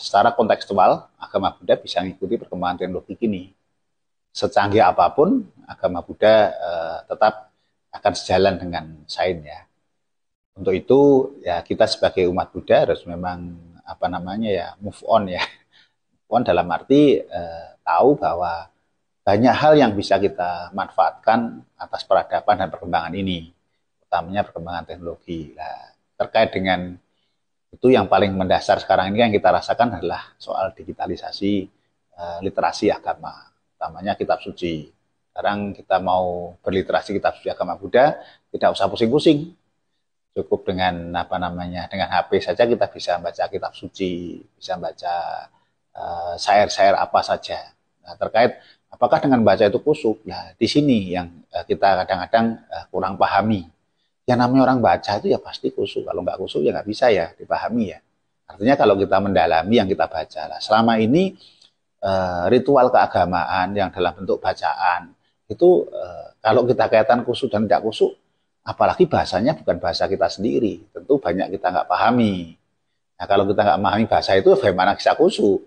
secara kontekstual agama Buddha bisa mengikuti perkembangan teknologi kini. Secanggih apapun agama Buddha eh, tetap akan sejalan dengan sains ya. Untuk itu ya kita sebagai umat Buddha harus memang apa namanya ya move on ya. Move on dalam arti eh, tahu bahwa banyak hal yang bisa kita manfaatkan atas peradaban dan perkembangan ini, utamanya perkembangan teknologi. Nah, terkait dengan itu yang paling mendasar sekarang ini yang kita rasakan adalah soal digitalisasi uh, literasi agama, utamanya kitab suci. Sekarang kita mau berliterasi kitab suci agama Buddha, tidak usah pusing-pusing. Cukup dengan apa namanya, dengan HP saja kita bisa baca kitab suci, bisa baca sair eh, syair uh, apa saja. Nah, terkait apakah dengan baca itu kusuk? Nah, di sini yang uh, kita kadang-kadang uh, kurang pahami yang namanya orang baca itu ya pasti kusuk. Kalau nggak kusuk ya nggak bisa ya dipahami ya. Artinya kalau kita mendalami yang kita baca lah. Selama ini eh, ritual keagamaan yang dalam bentuk bacaan itu eh, kalau kita kaitan kusuk dan tidak kusuk, apalagi bahasanya bukan bahasa kita sendiri, tentu banyak kita nggak pahami. Nah kalau kita nggak memahami bahasa itu, bagaimana bisa kusuk?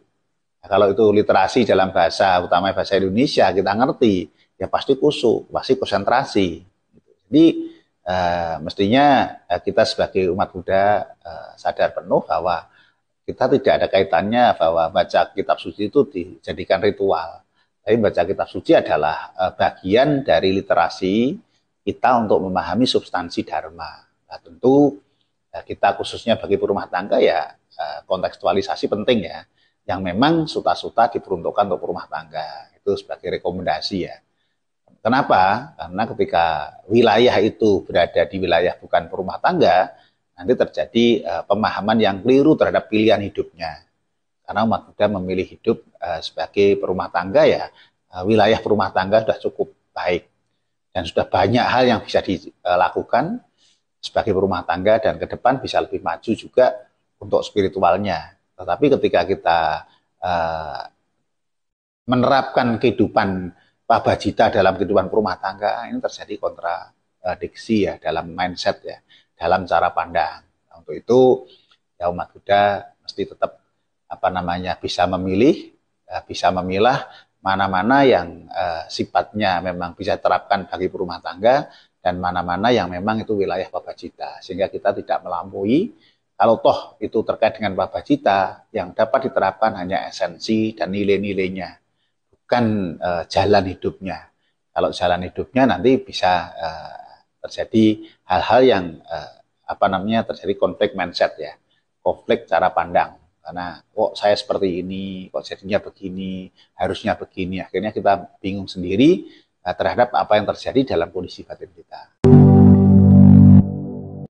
Nah, kalau itu literasi dalam bahasa, utama bahasa Indonesia, kita ngerti, ya pasti kusuk, pasti konsentrasi. Jadi uh, mestinya uh, kita sebagai umat Buddha uh, sadar penuh bahwa kita tidak ada kaitannya bahwa baca kitab suci itu dijadikan ritual. Tapi baca kitab suci adalah bagian dari literasi kita untuk memahami substansi dharma. Nah, tentu kita khususnya bagi perumah tangga ya kontekstualisasi penting ya. Yang memang suta-suta diperuntukkan untuk perumah tangga. Itu sebagai rekomendasi ya. Kenapa? Karena ketika wilayah itu berada di wilayah bukan perumah tangga, nanti terjadi uh, pemahaman yang keliru terhadap pilihan hidupnya. Karena umat Buddha memilih hidup uh, sebagai perumah tangga ya, uh, wilayah perumah tangga sudah cukup baik dan sudah banyak hal yang bisa dilakukan sebagai perumah tangga dan ke depan bisa lebih maju juga untuk spiritualnya. Tetapi ketika kita uh, menerapkan kehidupan pabajita dalam kehidupan rumah tangga ini terjadi kontradiksi ya dalam mindset ya, dalam cara pandang. Nah, untuk itu ya umat Buddha mesti tetap apa namanya bisa memilih, eh, bisa memilah mana-mana yang uh, sifatnya memang bisa terapkan bagi rumah tangga dan mana-mana yang memang itu wilayah pabajita sehingga kita tidak melampaui kalau toh itu terkait dengan pabajita yang dapat diterapkan hanya esensi dan nilai-nilainya Bukan uh, eh, jalan hidupnya. Kalau jalan hidupnya nanti bisa uh, terjadi hal-hal yang uh, apa namanya terjadi konflik mindset ya, konflik cara pandang. Karena kok saya seperti ini, kok jadinya begini, harusnya begini. Akhirnya kita bingung sendiri uh, terhadap apa yang terjadi dalam kondisi batin kita.